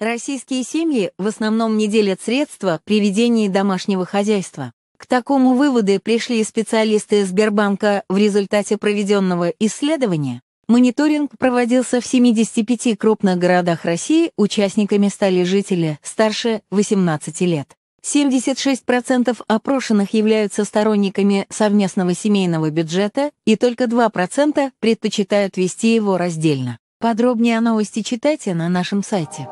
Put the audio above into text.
Российские семьи в основном не делят средства при ведении домашнего хозяйства. К такому выводу пришли специалисты Сбербанка в результате проведенного исследования. Мониторинг проводился в 75 крупных городах России, участниками стали жители старше 18 лет. 76% опрошенных являются сторонниками совместного семейного бюджета, и только 2% предпочитают вести его раздельно. Подробнее о новости читайте на нашем сайте.